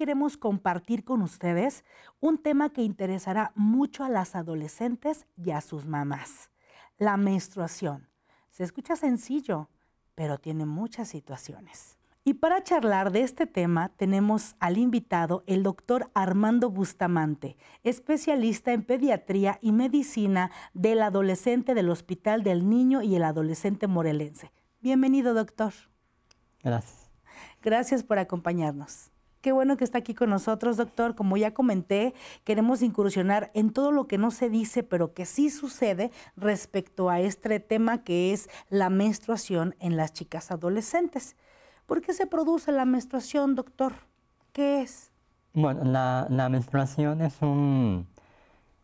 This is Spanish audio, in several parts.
queremos compartir con ustedes un tema que interesará mucho a las adolescentes y a sus mamás, la menstruación. Se escucha sencillo, pero tiene muchas situaciones. Y para charlar de este tema tenemos al invitado el doctor Armando Bustamante, especialista en pediatría y medicina del adolescente del Hospital del Niño y el Adolescente Morelense. Bienvenido, doctor. Gracias. Gracias por acompañarnos. Qué bueno que está aquí con nosotros, doctor. Como ya comenté, queremos incursionar en todo lo que no se dice, pero que sí sucede respecto a este tema que es la menstruación en las chicas adolescentes. ¿Por qué se produce la menstruación, doctor? ¿Qué es? Bueno, la, menstruación es un,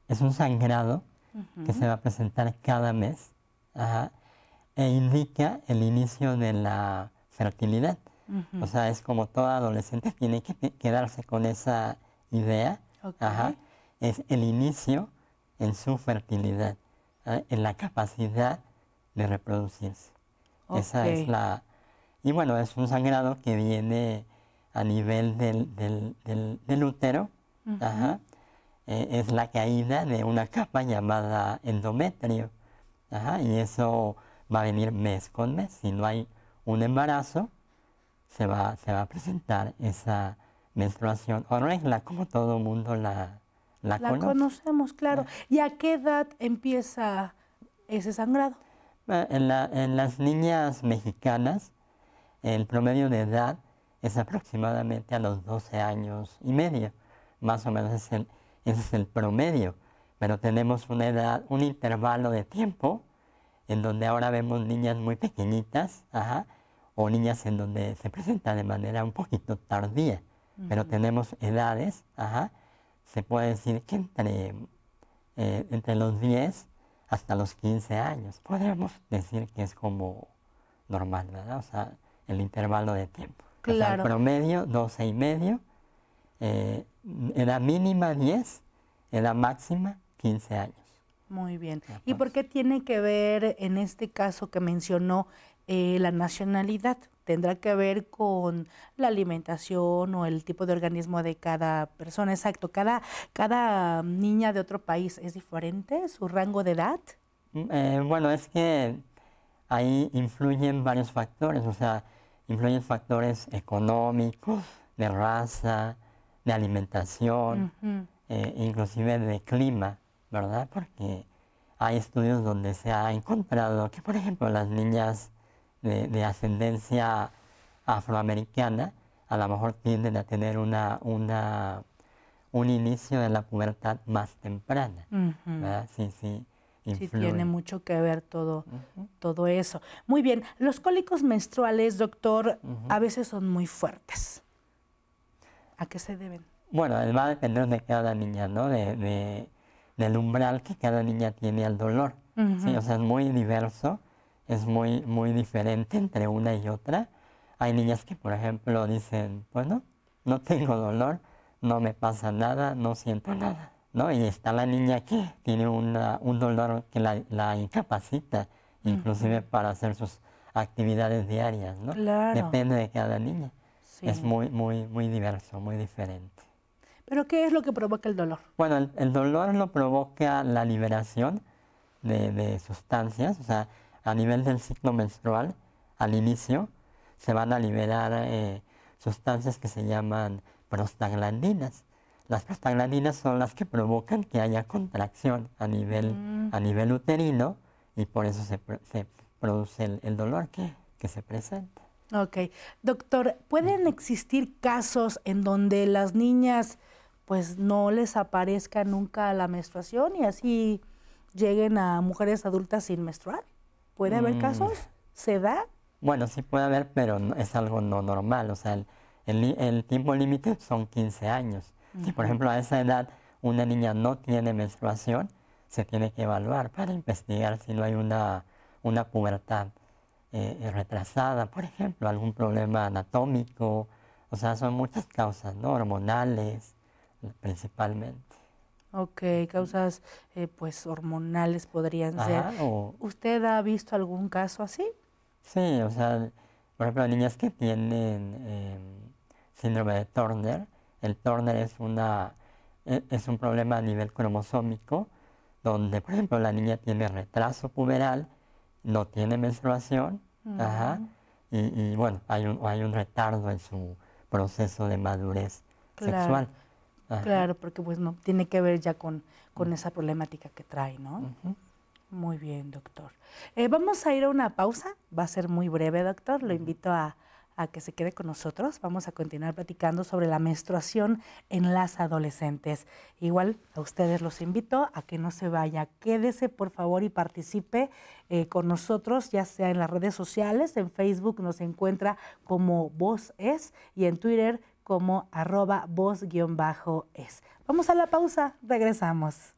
es un sangrado que se va a presentar cada mes e indica el inicio de la fertilidad. O sea, es como toda adolescente tiene que quedarse con esa idea. Ajá. Es el inicio en su fertilidad, en la capacidad de reproducirse. Esa es la... Y bueno, es un sangrado que viene a nivel del, útero. Ajá. E, es la caída de una capa llamada endometrio. Ajá. Y eso va a venir mes con mes. Si no hay un embarazo, se va, se va a presentar esa menstruación o regla, como todo el mundo la, la, la conocemos, claro. Ah. ¿Y a qué edad empieza ese sangrado? Ah, en, las niñas mexicanas, el promedio de edad es aproximadamente a los 12 años y medio, más o menos es el, ese es el promedio, pero tenemos una edad, un intervalo de tiempo en donde ahora vemos niñas muy pequeñitas, ajá, o niñas en donde se presenta de manera un poquito tardía, pero tenemos edades, se puede decir que entre, eh, los 10 hasta los 15 años, podemos decir que es como normal, ¿verdad? O sea, el intervalo de tiempo. Claro. O sea, el promedio 12 y medio, eh, edad mínima 10, edad máxima 15 años. Muy bien. ¿Y por qué tiene que ver en este caso que mencionó eh, la nacionalidad. Tendrá que ver con la alimentación o el tipo de organismo de cada persona. Exacto, cada, cada niña de otro país es diferente, su rango de edad. Mm, eh, bueno, es que ahí influyen varios factores, o sea, influyen factores económicos, de raza, de alimentación, eh, inclusive de clima, ¿verdad? Porque hay estudios donde se ha encontrado que, por ejemplo, las niñas de, ascendencia afroamericana, a lo mejor tienden a tener una, una, un inicio de la pubertad más temprana. Sí, sí. Influye. Sí, tiene mucho que ver todo, todo eso. Muy bien, los cólicos menstruales, doctor, a veces son muy fuertes. ¿A qué se deben? Bueno, va a depender de cada niña, ¿no? del umbral que cada niña tiene al dolor. O sea, es muy diverso es muy, muy diferente entre una y otra. Hay niñas que, por ejemplo, dicen, bueno, no tengo dolor, no me pasa nada, no siento nada, ¿no? Y está la niña que tiene un dolor que la, la incapacita, inclusive para hacer sus actividades diarias, ¿no? Claro. Depende de cada niña. Es muy, muy, muy diverso, muy diferente. ¿Pero qué es lo que provoca el dolor? Bueno, el, dolor lo provoca la liberación de, de sustancias, o sea, a nivel del ciclo menstrual, al inicio, se van a liberar eh, sustancias que se llaman prostaglandinas. Las prostaglandinas son las que provocan que haya contracción a nivel, mm. a nivel uterino y por eso se, produce el, dolor que, se presenta. Ok. Doctor, ¿pueden existir casos en donde las niñas pues no les aparezca nunca la menstruación y así lleguen a mujeres adultas sin menstruar? ¿Puede haber mm. casos? ¿Se da? Bueno, sí puede haber, pero es algo no normal. O sea, el, tiempo límite son 15 años. Si, por ejemplo, a esa edad una niña no tiene menstruación, se tiene que evaluar para investigar si no hay una, pubertad eh, eh, retrasada, por ejemplo, algún problema anatómico. O sea, son muchas causas, ¿no? Hormonales, principalmente. Ok, causas eh, pues hormonales podrían ser. ¿Usted ha visto algún caso así? Sí, o sea, por ejemplo, niñas que tienen em, síndrome de Turner, el Turner es, una, e, es un problema a nivel cromosómico, donde por ejemplo la niña tiene retraso puberal, no tiene menstruación, mm. y, bueno, hay un, hay un retardo en su proceso de madurez sexual. Claro, porque pues no tiene que ver ya con, con mm. esa problemática que trae, ¿no? Muy bien, doctor. Eh, vamos a ir a una pausa, va a ser muy breve, doctor. Lo invito a, que se quede con nosotros. Vamos a continuar platicando sobre la menstruación en las adolescentes. Igual a ustedes los invito a que no se vaya. Quédese por favor y participe eh, con nosotros, ya sea en las redes sociales, en Facebook nos encuentra como vos Es y en Twitter como arroba voz-es. Vamos a la pausa, regresamos.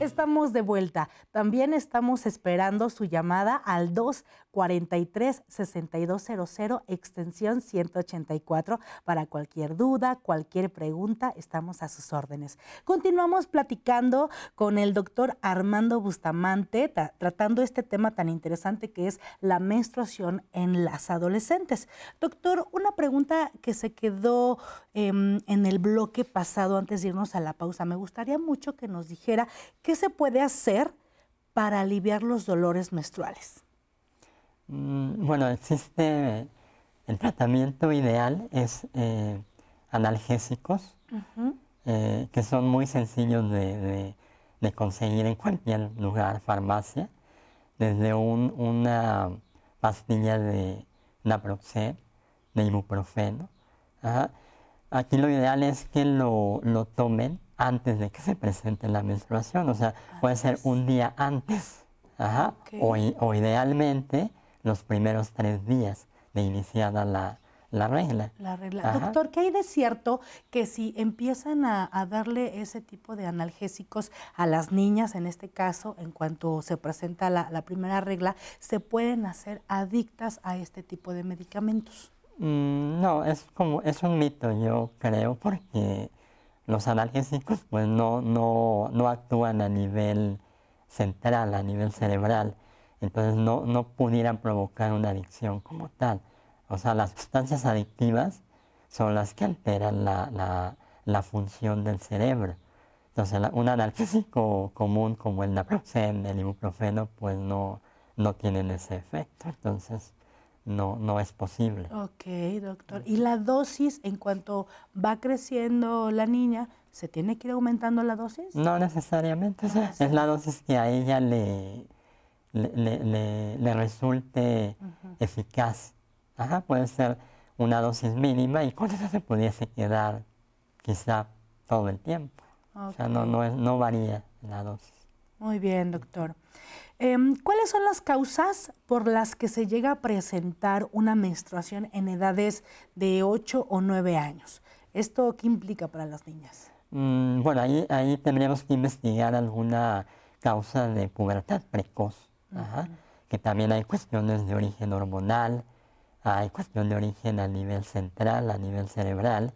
estamos de vuelta. También estamos esperando su llamada al 2 43 6200 extensión 184 para cualquier duda, cualquier pregunta, estamos a sus órdenes. Continuamos platicando con el doctor Armando Bustamante tratando este tema tan interesante que es la menstruación en las adolescentes. Doctor, una pregunta que se quedó em, en el bloque pasado antes de irnos a la pausa. Me gustaría mucho que nos dijera qué se puede hacer para aliviar los dolores menstruales. Mm, bueno, existe el tratamiento ideal es eh, analgésicos, eh, que son muy sencillos de, conseguir en cualquier lugar, farmacia, desde una pastilla de naproxen, de ibuprofeno. Aquí lo ideal es que lo, tomen antes de que se presente la menstruación, o sea, puede ser un día antes, o idealmente los primeros tres días de iniciada la, regla. La regla. Doctor, ¿qué hay de cierto que si empiezan a, darle ese tipo de analgésicos a las niñas, en este caso, en cuanto se presenta la, primera regla, se pueden hacer adictas a este tipo de medicamentos? Mm, no, es como, es un mito, yo creo, porque los analgésicos pues no, no, no actúan a nivel central, a nivel cerebral entonces no, pudieran provocar una adicción como tal. O sea, las sustancias adictivas son las que alteran la, la, función del cerebro. Entonces, un analgésico común como el naproxen, el ibuprofeno, pues no, no tienen ese efecto. Entonces, no, no es posible. Ok, doctor. ¿Y la dosis, en cuanto va creciendo la niña, se tiene que ir aumentando la dosis? No necesariamente. Ah, es la dosis que a ella le, le, resulte eficaz. Ajá, puede ser una dosis mínima y con eso se pudiese quedar quizá todo el tiempo. O sea, no, no, no varía la dosis. Muy bien, doctor. Em, ¿Cuáles son las causas por las que se llega a presentar una menstruación en edades de 8 o 9 años? ¿Esto qué implica para las niñas? Mm, bueno, ahí, ahí tendríamos que investigar alguna causa de pubertad precoz. Que también hay cuestiones de origen hormonal, hay cuestiones de origen a nivel central, a nivel cerebral,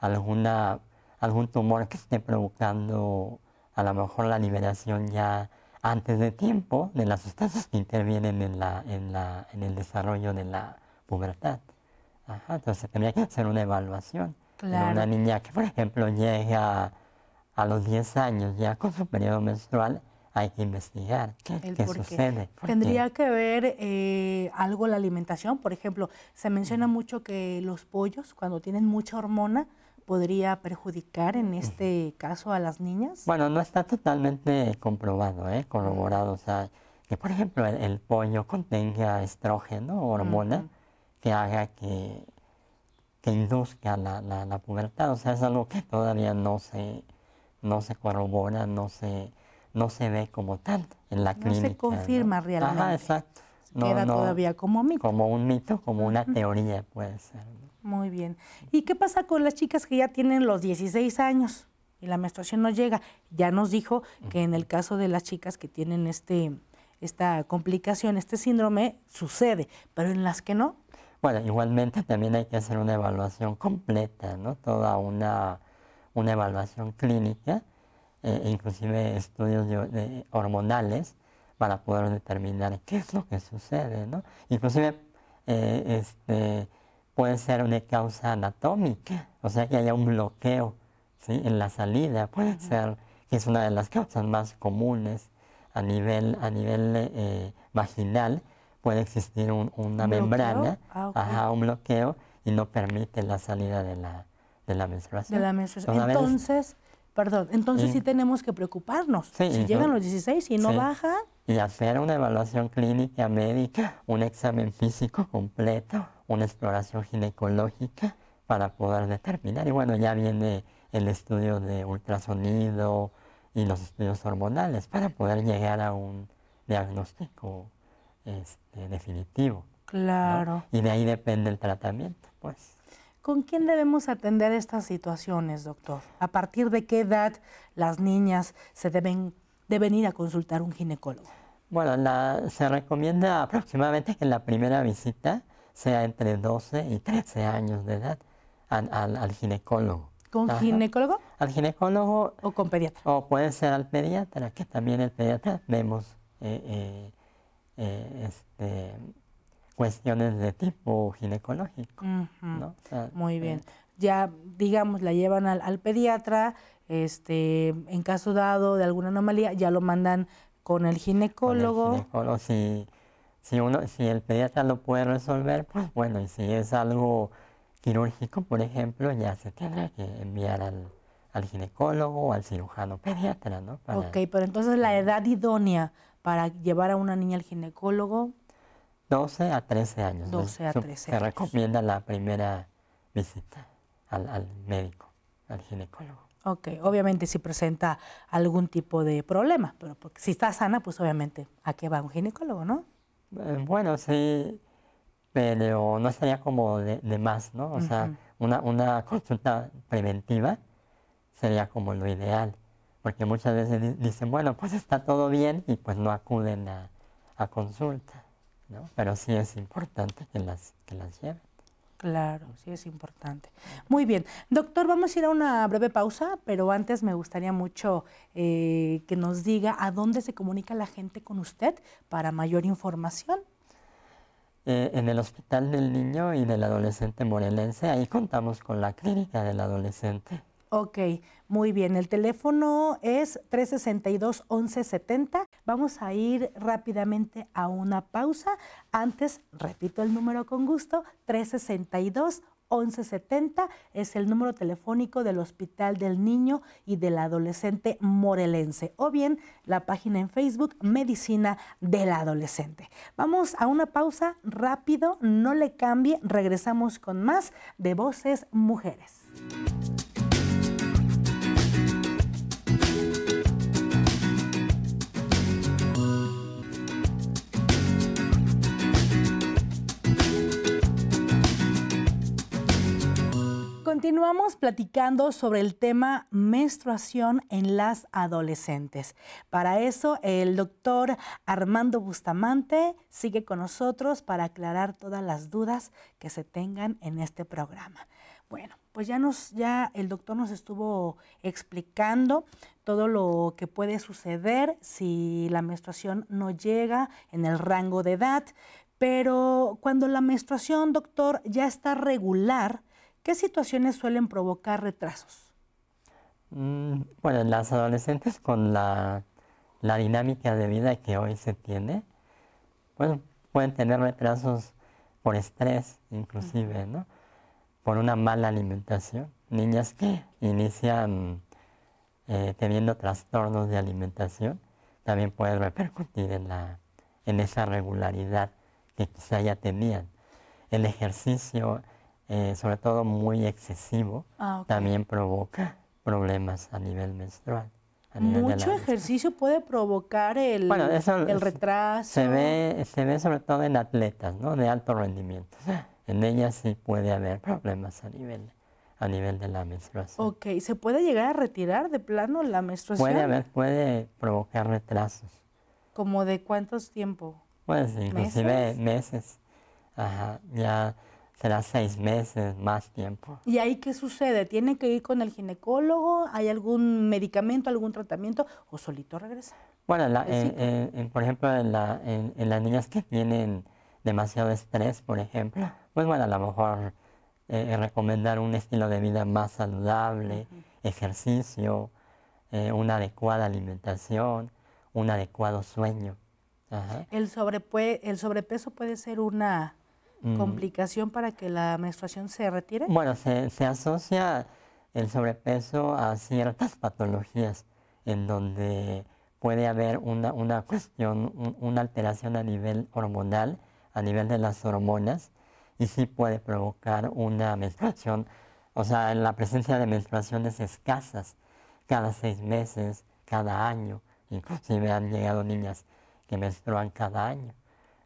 algún tumor que esté provocando a lo mejor la liberación ya antes de tiempo de las sustancias que intervienen en, el desarrollo de la pubertad. entonces tendría que hacer una evaluación. Una niña que, por ejemplo, llega a los 10 años ya con su periodo menstrual, hay que investigar qué, sucede. Tendría que ver eh, algo la alimentación, por ejemplo, se menciona mucho que los pollos cuando tienen mucha hormona podría perjudicar en este caso a las niñas. Bueno, no está totalmente comprobado, ¿eh? corroborado, o sea, que por ejemplo el, pollo contenga estrógeno o hormona que haga que, que induzca la, la, la, pubertad, o sea, es algo que todavía no se, no se corrobora, no se no se ve como tal en la clínica. No se confirma realmente. ah exacto. Queda todavía como mito. Como un mito, como una teoría puede ser. Muy bien. ¿Y qué pasa con las chicas que ya tienen los 16 años y la menstruación no llega? Ya nos dijo que en el caso de las chicas que tienen este, esta complicación, este síndrome, sucede, pero en las que no. Bueno, igualmente también hay que hacer una evaluación completa, ¿no? Toda una, una evaluación clínica eh, inclusive estudios hormonales para poder determinar qué es lo que sucede, ¿no? Inclusive eh, este, puede ser una causa anatómica, o sea que haya un bloqueo en la salida, puede ser que es una de las causas más comunes a nivel, a nivel eh, vaginal, puede existir una membrana, ah, un bloqueo y no permite la salida de la, De la menstruación. Entonces, Perdón, entonces sí tenemos que preocuparnos. si llegan los 16 y no bajan... baja. Y hacer una evaluación clínica médica, un examen físico completo, una exploración ginecológica para poder determinar. Y bueno, ya viene el estudio de ultrasonido y los estudios hormonales para poder llegar a un diagnóstico este, definitivo. Claro. Y de ahí depende el tratamiento, pues. ¿Con quién debemos atender estas situaciones, doctor? ¿A partir de qué edad las niñas se deben, deben ir a consultar un ginecólogo? Bueno, se recomienda aproximadamente que la primera visita sea entre 12 y 13 años de edad al, ginecólogo. ¿Con ginecólogo? Al ginecólogo. O con pediatra. O puede ser al pediatra, que también el pediatra vemos eh, eh, eh, este, cuestiones de tipo ginecológico. Muy eh, bien. ya, digamos, la llevan al, pediatra, este, en caso dado de alguna anomalía, ya lo mandan con el ginecólogo. Con el si, si, uno, si el pediatra lo puede resolver, pues bueno, y si es algo quirúrgico, por ejemplo, ya se tendrá que enviar al, ginecólogo o al cirujano pediatra, ¿no? ok, pero entonces la edad idónea para llevar a una niña al ginecólogo 12 a 13 años. 12 a 13 Se recomienda la primera visita al, médico, al ginecólogo. Ok, obviamente si presenta algún tipo de problema, pero porque si está sana, pues obviamente a qué va un ginecólogo, ¿no? Eh, bueno, sí, pero no sería como de, más, ¿no? O sea, una, consulta preventiva sería como lo ideal, porque muchas veces dicen, bueno, pues está todo bien y pues no acuden a, a consulta. ¿no? Pero sí es importante que las, que las lleven. Claro, sí es importante. Muy bien. Doctor, vamos a ir a una breve pausa, pero antes me gustaría mucho eh, que nos diga a dónde se comunica la gente con usted para mayor información. Eh, en el Hospital del Niño y del Adolescente Morelense, ahí contamos con la clínica del adolescente Ok, muy bien. El teléfono es 362-1170. Vamos a ir rápidamente a una pausa. Antes, repito el número con gusto, 362 1170 es el número telefónico del Hospital del Niño y del Adolescente Morelense o bien la página en Facebook Medicina del Adolescente. Vamos a una pausa rápido, no le cambie, regresamos con más de Voces Mujeres. Continuamos platicando sobre el tema menstruación en las adolescentes. Para eso, el doctor Armando Bustamante sigue con nosotros para aclarar todas las dudas que se tengan en este programa. Bueno, pues ya nos, ya el doctor nos estuvo explicando todo lo que puede suceder si la menstruación no llega en el rango de edad. Pero cuando la menstruación, doctor, ya está regular, ¿Qué situaciones suelen provocar retrasos? Mm, bueno, las adolescentes con la, dinámica de vida que hoy se tiene, pueden tener retrasos por estrés inclusive, ¿no? Por una mala alimentación. Niñas que inician eh, teniendo trastornos de alimentación también pueden repercutir en, la, en esa regularidad que quizá ya tenían. El ejercicio, eh, sobre todo muy excesivo, ah, también provoca problemas a nivel menstrual. Mucho ejercicio puede provocar el, el retraso. Se ve, se ve sobre todo en atletas ¿no? de alto rendimiento. En ellas sí puede haber problemas a nivel a nivel de la menstruación. Ok, ¿se puede llegar a retirar de plano la menstruación? Puede puede provocar retrasos. ¿Como de cuántos tiempo? Pues inclusive meses. meses. Ajá, ya será seis meses, más tiempo. ¿Y ahí qué sucede? ¿Tiene que ir con el ginecólogo? ¿Hay algún medicamento, algún tratamiento? ¿O solito regresa? Bueno, eh, eh, por ejemplo, en, las niñas que tienen demasiado estrés, por ejemplo, pues bueno, a lo mejor eh, recomendar un estilo de vida más saludable, ejercicio, una adecuada alimentación, un adecuado sueño. el sobrepeso puede ser una complicación para que la menstruación se retire? Bueno, se, asocia el sobrepeso a ciertas patologías en donde puede haber una, una cuestión, una alteración a nivel hormonal, a nivel de las hormonas, y sí puede provocar una menstruación, o sea, la presencia de menstruaciones escasas cada seis meses, cada año, inclusive han llegado niñas que menstruan cada año.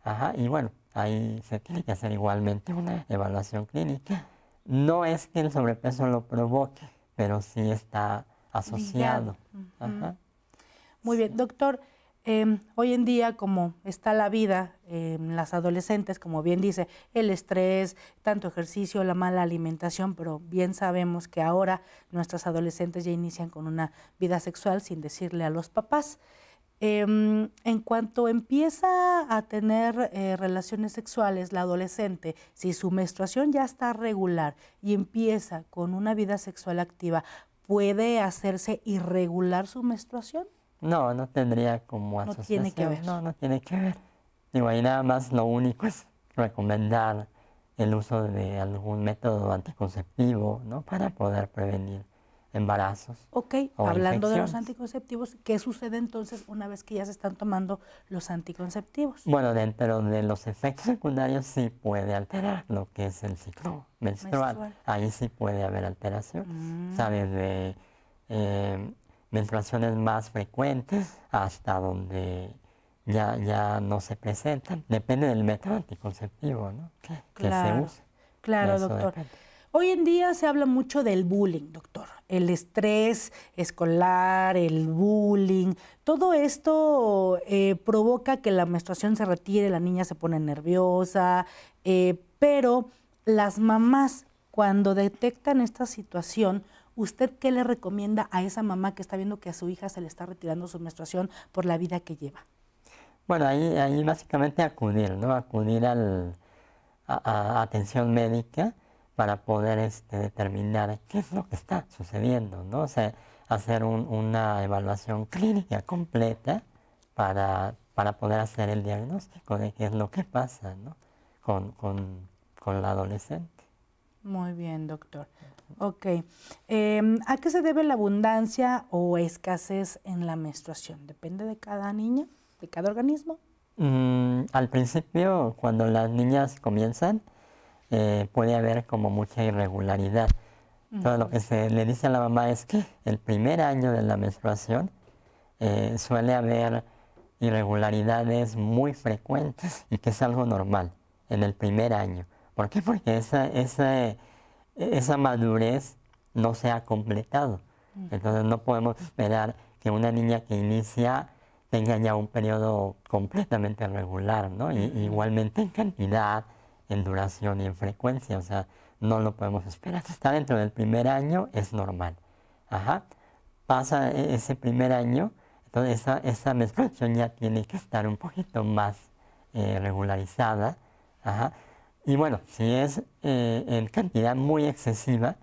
Ajá, y bueno, ahí se tiene que hacer igualmente una evaluación clínica. No es que el sobrepeso lo provoque, pero sí está asociado. Muy bien, doctor. Em, hoy en día, como está la vida en las adolescentes, como bien dice, el estrés, tanto ejercicio, la mala alimentación, pero bien sabemos que ahora nuestras adolescentes ya inician con una vida sexual sin decirle a los papás. Em, en cuanto empieza a tener eh, relaciones sexuales la adolescente, si su menstruación ya está regular y empieza con una vida sexual activa, ¿puede hacerse irregular su menstruación? No, no tendría como asociación. No tiene que ver. No, no tiene que ver. Digo, ahí nada más lo único es recomendar el uso de algún método anticonceptivo, ¿no? Para poder prevenir embarazos. Ok, hablando de los anticonceptivos, ¿qué sucede entonces una vez que ya se están tomando los anticonceptivos? Bueno, dentro de los efectos secundarios sí puede alterar lo que es el ciclo menstrual. Ahí sí puede haber alteración. Mm. ¿Sabes? De eh, menstruaciones más frecuentes hasta donde ya, ya no se presentan. Depende del método anticonceptivo ¿no? que, se use. Claro, doctor. Hoy en día se habla mucho del bullying, doctor el estrés escolar, el bullying, todo esto eh, provoca que la menstruación se retire, la niña se pone nerviosa, eh, pero las mamás cuando detectan esta situación, ¿usted qué le recomienda a esa mamá que está viendo que a su hija se le está retirando su menstruación por la vida que lleva? Bueno, ahí, ahí básicamente acudir, ¿no? Acudir al, atención médica para poder este, determinar qué es lo que está sucediendo, ¿no? O sea, hacer una evaluación clínica completa para, para, poder hacer el diagnóstico de qué es lo que pasa, ¿no? Con, la adolescente. Muy bien, doctor. Ok. Em, ¿A qué se debe la abundancia o escasez en la menstruación? ¿Depende de cada niña, de cada organismo? Mm, al principio, cuando las niñas comienzan, eh, puede haber como mucha irregularidad. Todo lo que se le dice a la mamá es que el primer año de la menstruación eh, suele haber irregularidades muy frecuentes y que es algo normal en el primer año. ¿Por qué? Porque esa, esa, madurez no se ha completado. Entonces no podemos esperar que una niña que inicia tenga ya un periodo completamente regular, ¿no? igualmente en cantidad, en duración y en frecuencia, o sea, no lo podemos esperar. Está dentro del primer año, es normal. Ajá. Pasa e-, ese primer año, entonces esa, esa menstruación ya tiene que estar un poquito más eh, regularizada. Ajá. Y bueno, si es eh, en cantidad muy excesiva,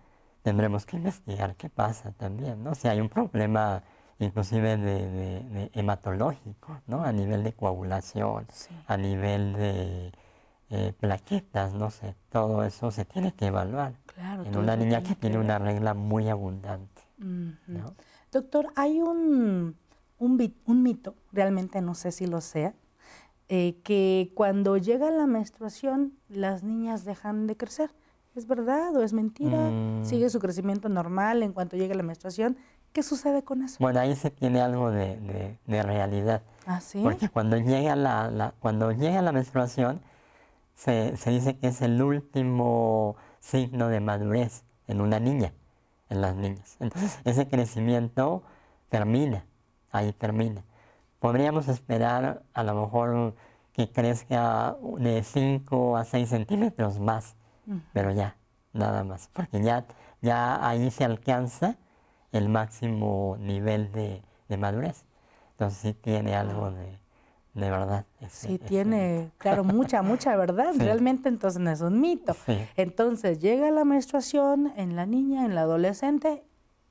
tendremos que investigar qué pasa también, ¿no? Si hay un problema inclusive de, hematológico, ¿no? A nivel de coagulación, a nivel de eh, plaquetas, no sé, todo eso se tiene que evaluar en una niña que, tiene una regla muy abundante. Doctor, hay un, un, mito, realmente no sé si lo sea, eh, que cuando llega la menstruación las niñas dejan de crecer. ¿Es verdad o es mentira? Mm. ¿Sigue su crecimiento normal en cuanto llega la menstruación? ¿Qué sucede con eso? Bueno, ahí se tiene algo de, realidad. ¿Ah, sí? Porque cuando llega la, cuando llega la menstruación, se, dice que es el último signo de madurez en una niña, en las niñas. Entonces, ese crecimiento termina, ahí termina. Podríamos esperar a lo mejor que crezca de 5 a 6 centímetros más, pero ya, nada más, porque ya, ya ahí se alcanza el máximo nivel de, de madurez. Entonces sí tiene algo de, de verdad. sí, tiene, claro, mucha, mucha verdad. Realmente entonces no es un mito. Entonces llega la menstruación en la niña, en la adolescente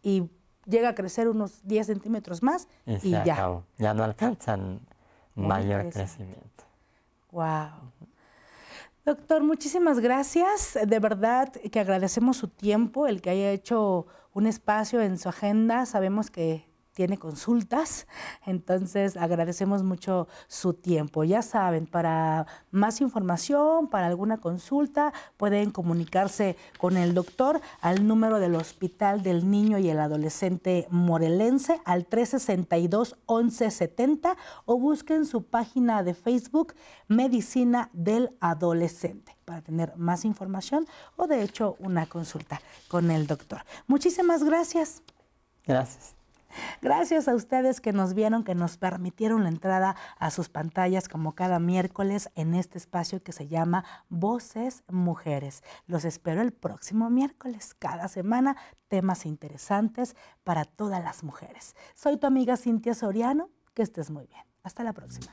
y llega a crecer unos 10 centímetros más y, ya. Ya no alcanzan mayor crecimiento. Wow. Doctor, muchísimas gracias. De verdad que agradecemos su tiempo, el que haya hecho un espacio en su agenda. Sabemos que tiene consultas. Entonces agradecemos mucho su tiempo. Ya saben, para más información, para alguna consulta, pueden comunicarse con el doctor al número del Hospital del Niño y el Adolescente Morelense al 362-1170 o busquen su página de Facebook Medicina del Adolescente para tener más información o de hecho una consulta con el doctor. Muchísimas gracias. Gracias. Gracias a ustedes que nos vieron, que nos permitieron la entrada a sus pantallas como cada miércoles en este espacio que se llama Voces Mujeres. Los espero el próximo miércoles, cada semana, temas interesantes para todas las mujeres. Soy tu amiga Cintia Soriano, que estés muy bien. Hasta la próxima.